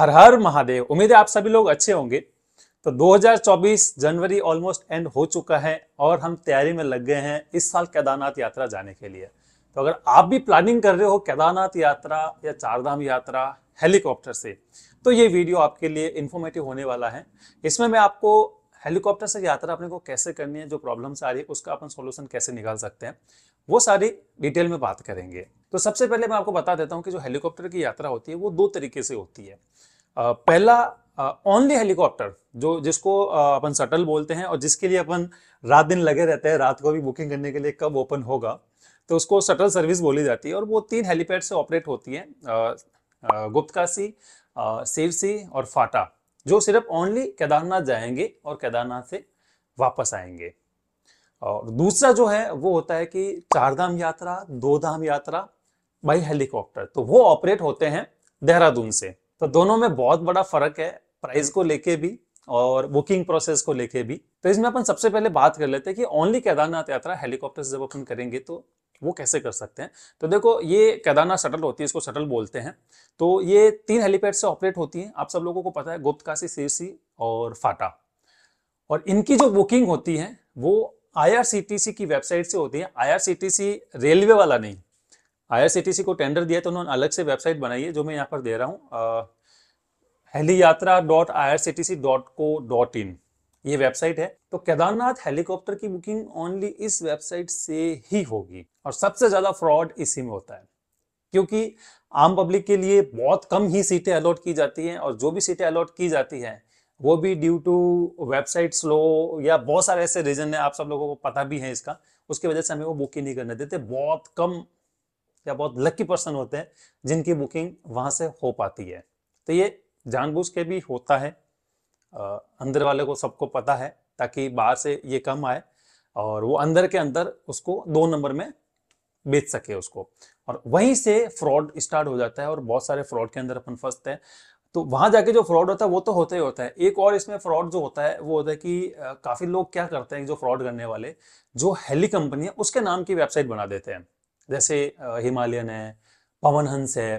हर हर महादेव उम्मीद है आप सभी लोग अच्छे होंगे तो 2024 जनवरी ऑलमोस्ट एंड हो चुका है और हम तैयारी में लग गए हैं इस साल केदारनाथ यात्रा जाने के लिए तो अगर आप भी प्लानिंग कर रहे हो केदारनाथ यात्रा या चारधाम यात्रा हेलीकॉप्टर से तो ये वीडियो आपके लिए इन्फॉर्मेटिव होने वाला है इसमें मैं आपको हेलीकॉप्टर से यात्रा अपने को कैसे करनी है जो प्रॉब्लम्स आ रही है उसका अपन सोल्यूशन कैसे निकाल सकते हैं वो सारी डिटेल में बात करेंगे तो सबसे पहले मैं आपको बता देता हूँ कि जो हेलीकॉप्टर की यात्रा होती है वो दो तरीके से होती है पहला ओनली हेलीकॉप्टर जो जिसको अपन सटल बोलते हैं और जिसके लिए अपन रात दिन लगे रहते हैं रात को भी बुकिंग करने के लिए कब ओपन होगा तो उसको सटल सर्विस बोली जाती है और वो तीन हेलीपैड से ऑपरेट होती है गुप्तकाशी सेवसी और फाटा जो सिर्फ ओनली केदारनाथ जाएंगे और केदारनाथ से वापस आएंगे और दूसरा जो है वो होता है कि चार धाम यात्रा दो धाम यात्रा बाई हेलीकॉप्टर तो वो ऑपरेट होते हैं देहरादून से तो दोनों में बहुत बड़ा फर्क है प्राइस हम्म। को लेके भी और बुकिंग प्रोसेस को लेके भी तो इसमें अपन सबसे पहले बात कर लेते हैं कि ओनली केदारनाथ यात्रा हेलीकॉप्टर से जब अपन करेंगे तो वो कैसे कर सकते हैं तो देखो ये केदारनाथ शटल होती है इसको शटल बोलते हैं तो ये तीन हेलीपैड से ऑपरेट होती है आप सब लोगों को पता है गुप्त काशी सीरसी और फाटा और इनकी जो बुकिंग होती है वो आई की वेबसाइट से होती है आई रेलवे वाला नहीं आईआरसीटीसी को टेंडर दिया तो उन्होंने अलग से वेबसाइट बनाई है जो मैं यहाँ पर दे रहा हूँ heli yatra dot I R C T C dot co dot in ये वेबसाइट है तो केदारनाथ हेलीकॉप्टर की बुकिंग ओनली इस वेबसाइट से ही होगी और सबसे ज्यादा फ्रॉड इसी में होता है क्योंकि आम पब्लिक के लिए बहुत कम ही सीटें अलॉट की जाती हैं और जो भी सीटें अलॉट की जाती हैं वो भी ड्यू टू वेबसाइट स्लो या बहुत सारे ऐसे रीजन है आप सब लोगों को पता भी है इसका उसकी वजह से हमें वो बुक ही नहीं करने देते बहुत कम या बहुत लकी पर्सन होते हैं जिनकी बुकिंग वहां से हो पाती है तो ये जानबूझ के भी होता है अंदर वाले को सबको पता है ताकि बाहर से ये कम आए और वो अंदर के अंदर उसको दो नंबर में बेच सके उसको और वहीं से फ्रॉड स्टार्ट हो जाता है और बहुत सारे फ्रॉड के अंदर अपन फंसते हैं तो वहां जाके जो फ्रॉड होता है वो तो होता ही होता है एक और इसमें फ्रॉड जो होता है वो होता है कि काफी लोग क्या करते हैं जो फ्रॉड करने वाले जो हेली कंपनी है उसके नाम की वेबसाइट बना देते हैं जैसे हिमालयन है पवन हंस है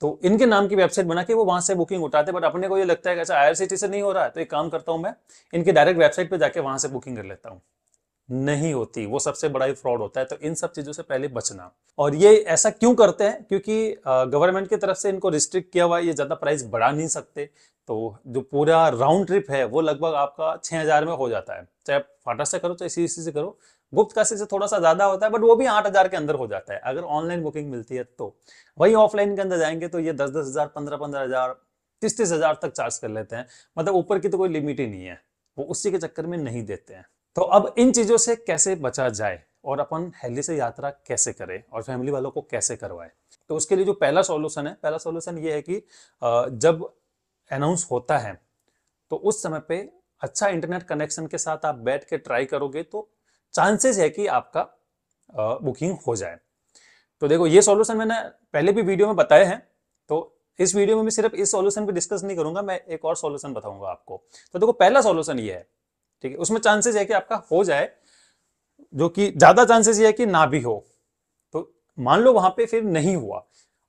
तो इनके नाम की वेबसाइट बना के वो वहां से बुकिंग उठाते बट अपने को ये लगता है कि अच्छा आईआरसीटी से नहीं हो रहा है तो एक काम करता हूं मैं इनके डायरेक्ट वेबसाइट पे जाके वहां से बुकिंग कर लेता हूं नहीं होती वो सबसे बड़ा ही फ्रॉड होता है तो इन सब चीज़ों से पहले बचना और ये ऐसा क्यों करते हैं क्योंकि गवर्नमेंट की तरफ से इनको रिस्ट्रिक्ट किया हुआ है ये ज़्यादा प्राइस बढ़ा नहीं सकते तो जो पूरा राउंड ट्रिप है वो लगभग आपका छह हज़ार में हो जाता है चाहे फाटा से करो चाहे सी से करो गुप्त काशी से थोड़ा सा ज्यादा होता है बट वो भी आठ हजार के अंदर हो जाता है अगर ऑनलाइन बुकिंग मिलती है तो वही ऑफलाइन के अंदर जाएंगे तो ये दस दस हजार पंद्रह पंद्रह हजार तीस तीस हजार तक चार्ज कर लेते हैं मतलब ऊपर की तो कोई लिमिट ही नहीं है वो उसी के चक्कर में नहीं देते हैं तो अब इन चीजों से कैसे बचा जाए और अपन हेली से यात्रा कैसे करें और फैमिली वालों को कैसे करवाए तो उसके लिए जो पहला सॉल्यूशन है पहला सॉल्यूशन ये है कि जब अनाउंस होता है तो उस समय पे अच्छा इंटरनेट कनेक्शन के साथ आप बैठ के ट्राई करोगे तो चांसेस है कि आपका बुकिंग हो जाए तो देखो ये सॉल्यूशन मैंने पहले भी वीडियो में बताए हैं तो इस वीडियो में मैं सिर्फ इस सॉल्यूशन पे डिस्कस नहीं करूंगा मैं एक और सॉल्यूशन बताऊंगा आपको तो देखो पहला सॉल्यूशन ये है ठीक है उसमें चांसेस है कि आपका हो जाए जो कि ज्यादा चांसेस ये है कि ना भी हो तो मान लो वहां पे फिर नहीं हुआ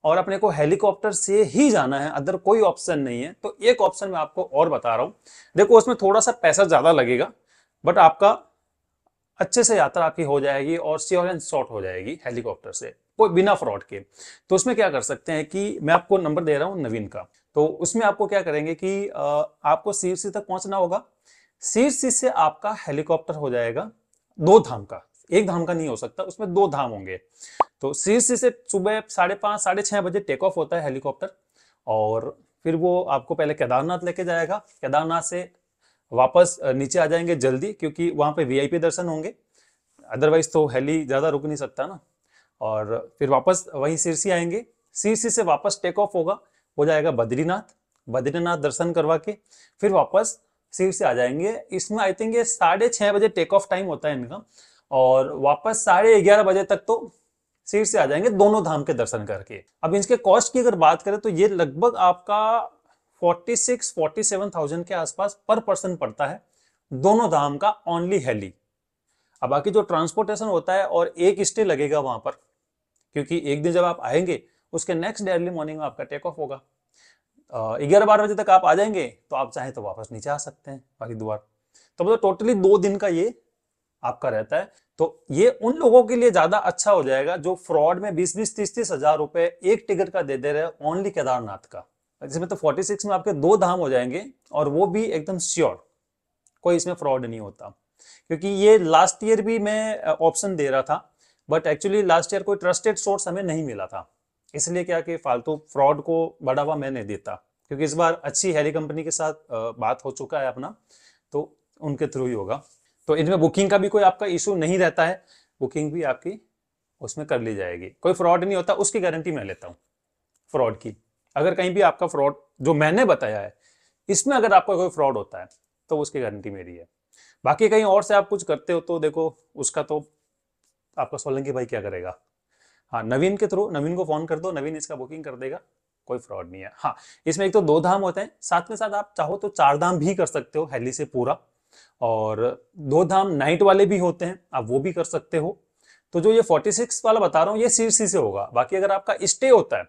और अपने को हेलीकॉप्टर से ही जाना है अदर कोई ऑप्शन नहीं है तो एक ऑप्शन मैं आपको और बता रहा हूँ देखो उसमें थोड़ा सा पैसा ज्यादा लगेगा बट आपका अच्छे से यात्रा आपकी हो जाएगी और श्योर एंड शॉर्ट हो जाएगी हेलीकॉप्टर से कोई बिना फ्रॉड के तो उसमें क्या कर सकते हैं कि मैं आपको नंबर दे रहा हूँ नवीन का तो उसमें आपको क्या करेंगे कि आपको सीरसी तक पहुंचना होगा सीरसी से आपका हेलीकॉप्टर हो जाएगा दो धाम का एक धाम का नहीं हो सकता उसमें दो धाम होंगे तो सीरसी से सुबह साढ़े पांच साढ़े छह बजे टेक ऑफ होता है हेलीकॉप्टर और फिर वो आपको पहले केदारनाथ लेके जाएगा केदारनाथ से वापस नीचे आ जाएंगे जल्दी क्योंकि वहाँ पे वीआईपी दर्शन होंगे अदरवाइज तो हेली ज़्यादा रुक नहीं सकता ना और फिर वापस वहीं सिरसी आएंगे सिरसी से वापस टेक ऑफ होगा हो जाएगा बद्रीनाथ बद्रीनाथ दर्शन करवा के फिर वापस से आ जाएंगे इसमें आई थिंक ये साढ़े छः बजे टेक ऑफ टाइम होता है इनका और वापस साढ़े ग्यारह बजे तक तो से आ जाएंगे दोनों धाम के दर्शन करके अब इनके कॉस्ट की अगर बात करें तो ये लगभग आपका 46 47000 के आसपास पर पर्सन पड़ता है दोनों धाम का ओनली हेली अब बाकी जो ट्रांसपोर्टेशन होता है और एक स्टे लगेगा वहां पर क्योंकि एक दिन जब आप आएंगे उसके नेक्स्ट डे अर्ली मॉर्निंग में आपका टेक ऑफ होगा ग्यारह बारह बजे तक आप आ जाएंगे तो आप चाहें तो वापस नीचे आ सकते हैं हरिद्वार तो मतलब टोटली दो दिन का ये आपका रहता है तो ये उन लोगों के लिए ज्यादा अच्छा हो जाएगा जो फ्रॉड में बीस बीस तीस तीस हजार रुपए एक टिकट का दे दे रहे हैं ओनली केदारनाथ का जिसमें तो 46 में आपके दो धाम हो जाएंगे और वो भी एकदम श्योर कोई इसमें फ्रॉड नहीं होता क्योंकि ये लास्ट ईयर भी मैं ऑप्शन दे रहा था बट एक्चुअली लास्ट ईयर कोई ट्रस्टेड सोर्स हमें नहीं मिला था इसलिए क्या कि फालतू फ्रॉड को बढ़ावा मैं नहीं देता क्योंकि इस बार अच्छी हेली कंपनी के साथ बात हो चुका है अपना तो उनके थ्रू ही होगा तो इनमें बुकिंग का भी कोई आपका इशू नहीं रहता है बुकिंग भी आपकी उसमें कर ली जाएगी कोई फ्रॉड नहीं होता उसकी गारंटी मैं लेता हूँ फ्रॉड की अगर कहीं भी आपका फ्रॉड जो मैंने बताया है इसमें अगर आपका कोई फ्रॉड होता है तो उसकी गारंटी मेरी है बाकी कहीं और से आप कुछ करते हो तो देखो उसका तो आपका सोलंकी भाई क्या करेगा हाँ नवीन के थ्रू नवीन को फोन कर दो नवीन इसका बुकिंग कर देगा कोई फ्रॉड नहीं है हाँ इसमें एक तो दो धाम होते हैं साथ में साथ आप चाहो तो चार धाम भी कर सकते हो हेली से पूरा और दो धाम नाइट वाले भी होते हैं आप वो भी कर सकते हो तो जो ये 46 वाला बता रहा हूँ ये सी से होगा बाकी अगर आपका स्टे होता है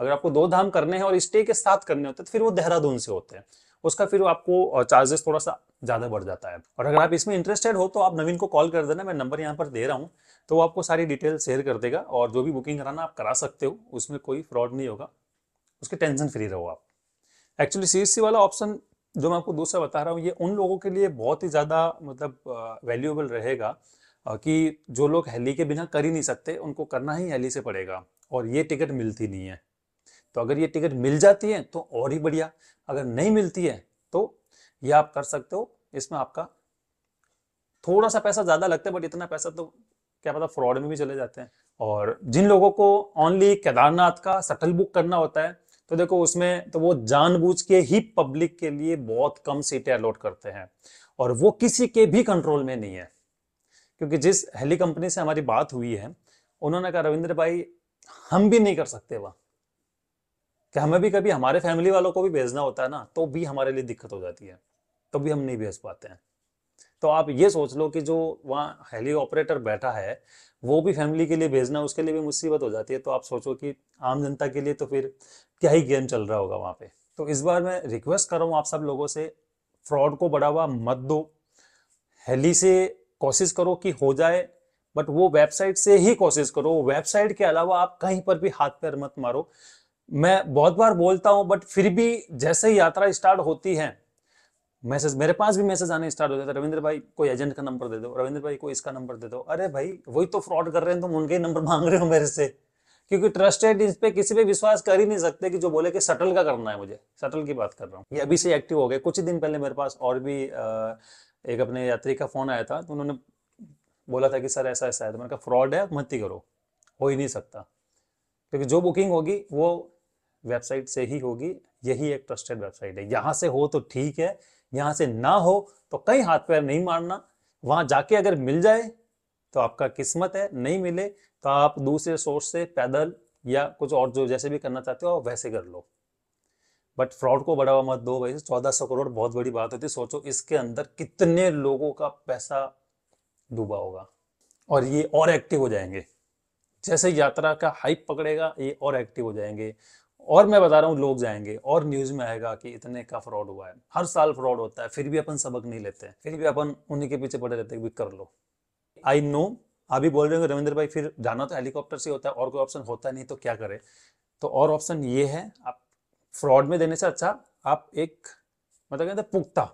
अगर आपको दो धाम करने हैं और स्टे के साथ करने होते हैं तो फिर वो देहरादून से होते हैं उसका फिर आपको चार्जेस थोड़ा सा ज़्यादा बढ़ जाता है और अगर आप इसमें इंटरेस्टेड हो तो आप नवीन को कॉल कर देना मैं नंबर यहाँ पर दे रहा हूँ तो वो आपको सारी डिटेल शेयर कर देगा और जो भी बुकिंग कराना आप करा सकते हो उसमें कोई फ्रॉड नहीं होगा उसके टेंशन फ्री रहो आप एक्चुअली सी वाला ऑप्शन जो मैं आपको दूसरा बता रहा हूँ ये उन लोगों के लिए बहुत ही ज़्यादा मतलब वैल्यूएबल रहेगा कि जो लोग हेली के बिना कर ही नहीं सकते उनको करना ही हेली से पड़ेगा और ये टिकट मिलती नहीं है तो अगर ये टिकट मिल जाती है तो और ही बढ़िया अगर नहीं मिलती है तो ये आप कर सकते हो इसमें आपका थोड़ा सा पैसा ज़्यादा लगता है बट इतना पैसा तो क्या पता फ्रॉड में भी चले जाते हैं और जिन लोगों को ओनली केदारनाथ का सटल बुक करना होता है तो देखो उसमें तो वो जानबूझ के ही पब्लिक के लिए बहुत कम सीटें अलॉट करते हैं और वो किसी के भी कंट्रोल में नहीं है क्योंकि जिस हेली कंपनी से हमारी बात हुई है उन्होंने कहा रविंद्र भाई हम भी नहीं कर सकते वह कि हमें भी कभी हमारे फैमिली वालों को भी भेजना होता है ना तो भी हमारे लिए दिक्कत हो जाती है तो भी हम नहीं भेज पाते हैं तो आप ये सोच लो कि जो वहाँ हेली ऑपरेटर बैठा है वो भी फैमिली के लिए भेजना उसके लिए भी मुसीबत हो जाती है तो आप सोचो कि आम जनता के लिए तो फिर क्या ही गेम चल रहा होगा वहाँ पे तो इस बार मैं रिक्वेस्ट कर रहा हूँ आप सब लोगों से फ्रॉड को बढ़ावा मत दो हेली से कोशिश करो कि हो जाए बट वो वेबसाइट से ही कोशिश करो वेबसाइट के अलावा आप कहीं पर भी हाथ पैर मत मारो मैं बहुत बार बोलता हूं बट फिर भी जैसे ही यात्रा स्टार्ट होती है मैसेज मेरे पास भी मैसेज आने स्टार्ट हो जाता है रविंद्र भाई कोई एजेंट का नंबर दे दो रविंद्र भाई को इसका नंबर दे दो अरे भाई वही तो फ्रॉड कर रहे हैं तुम तो उनके नंबर मांग रहे हो मेरे से क्योंकि ट्रस्टेड इस पे किसी पे विश्वास कर ही नहीं सकते कि जो बोले कि सटल का करना है मुझे सटल की बात कर रहा हूँ ये अभी से एक्टिव हो गए कुछ ही दिन पहले मेरे पास और भी एक अपने यात्री का फोन आया था तो उन्होंने बोला था कि सर ऐसा ऐसा है तो मैंने कहा फ्रॉड है मत ही करो हो ही नहीं सकता क्योंकि जो बुकिंग होगी वो वेबसाइट से ही होगी यही एक ट्रस्टेड वेबसाइट है यहां से हो तो ठीक है यहां से ना हो तो कहीं हाथ पैर नहीं मारना वहां जाके अगर मिल जाए तो आपका किस्मत है नहीं मिले तो आप दूसरे सोर्स से पैदल या कुछ और जो जैसे भी करना चाहते हो वैसे कर लो बट फ्रॉड को बढ़ावा मत दो भाई चौदह सौ करोड़ बहुत बड़ी बात होती है सोचो इसके अंदर कितने लोगों का पैसा डूबा होगा और ये और एक्टिव हो जाएंगे जैसे यात्रा का हाइप पकड़ेगा ये और एक्टिव हो जाएंगे और मैं बता रहा हूँ लोग जाएंगे और न्यूज में आएगा कि इतने का फ्रॉड हुआ है हर साल फ्रॉड होता है फिर भी अपन सबक नहीं लेते फिर भी अपन उन्हीं के पीछे पड़े रहते हैं कर लो आई नो अभी बोल रहे हो रविंद्र भाई फिर जाना तो हेलीकॉप्टर से होता है और कोई ऑप्शन होता नहीं तो क्या करे तो और ऑप्शन ये है आप फ्रॉड में देने से अच्छा आप एक मतलब कहते पुख्ता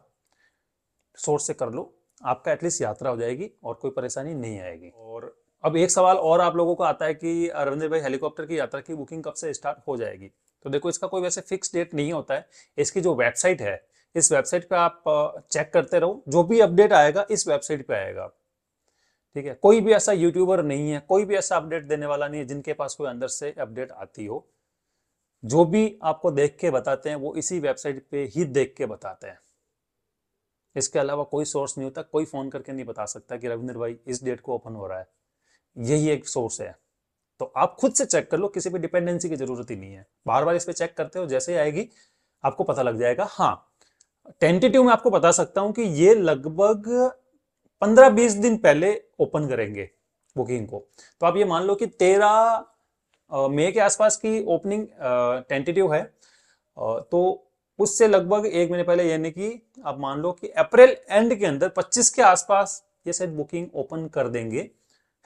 सोर्स से कर लो आपका एटलीस्ट यात्रा हो जाएगी और कोई परेशानी नहीं आएगी और अब एक सवाल और आप लोगों को आता है कि अरविंद भाई हेलीकॉप्टर की यात्रा की बुकिंग कब से स्टार्ट हो जाएगी तो देखो इसका कोई वैसे फिक्स डेट नहीं होता है इसकी जो वेबसाइट है इस वेबसाइट पे आप चेक करते रहो जो भी अपडेट आएगा इस वेबसाइट पे आएगा ठीक है कोई भी ऐसा यूट्यूबर नहीं है कोई भी ऐसा अपडेट देने वाला नहीं है जिनके पास कोई अंदर से अपडेट आती हो जो भी आपको देख के बताते हैं वो इसी वेबसाइट पे ही देख के बताते हैं इसके अलावा कोई सोर्स नहीं होता कोई फोन करके नहीं बता सकता कि रविंद्र भाई इस डेट को ओपन हो रहा है यही एक सोर्स है तो आप खुद से चेक कर लो किसी भी डिपेंडेंसी की जरूरत ही नहीं है बार बार इस पर चेक करते हो जैसे ही आएगी आपको पता लग जाएगा हाँ टेंटेटिव में आपको बता सकता हूं कि ये लगभग 15-20 दिन पहले ओपन करेंगे बुकिंग को तो आप ये मान लो कि 13 मई के आसपास की ओपनिंग टेंटेटिव है तो उससे लगभग एक महीने पहले यानी कि आप मान लो कि अप्रैल एंड के अंदर 25 के आसपास ये शायद बुकिंग ओपन कर देंगे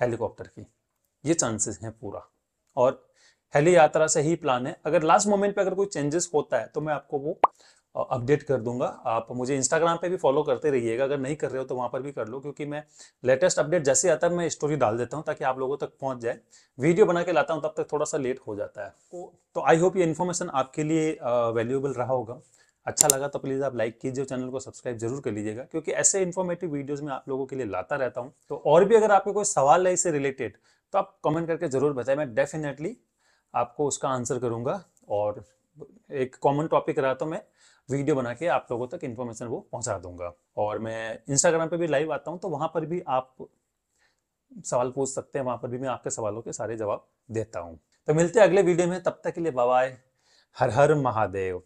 हेलीकॉप्टर की ये चांसेस हैं पूरा और हेली यात्रा से ही प्लान है अगर लास्ट मोमेंट पे अगर कोई चेंजेस होता है तो मैं आपको वो अपडेट कर दूंगा आप मुझे इंस्टाग्राम पे भी फॉलो करते रहिएगा अगर नहीं कर रहे हो तो वहाँ पर भी कर लो क्योंकि मैं लेटेस्ट अपडेट जैसे आता है मैं स्टोरी डाल देता हूँ ताकि आप लोगों तक पहुँच जाए वीडियो बना के लाता हूँ तब तक थोड़ा सा लेट हो जाता है तो आई तो होप ये इन्फॉर्मेशन आपके लिए वैल्यूएबल रहा होगा अच्छा लगा तो प्लीज़ आप लाइक कीजिए चैनल को सब्सक्राइब जरूर कर लीजिएगा क्योंकि ऐसे इन्फॉर्मेटिव वीडियोस में आप लोगों के लिए लाता रहता हूँ तो और भी अगर आपके कोई सवाल है इससे रिलेटेड तो आप कमेंट करके ज़रूर बताएं मैं डेफिनेटली आपको उसका आंसर करूँगा और एक कॉमन टॉपिक रहा तो मैं वीडियो बना के आप लोगों तक इन्फॉर्मेशन वो पहुँचा दूंगा और मैं इंस्टाग्राम पर भी लाइव आता हूँ तो वहाँ पर भी आप सवाल पूछ सकते हैं वहाँ पर भी मैं आपके सवालों के सारे जवाब देता हूँ तो मिलते हैं अगले वीडियो में तब तक के लिए बाय हर हर महादेव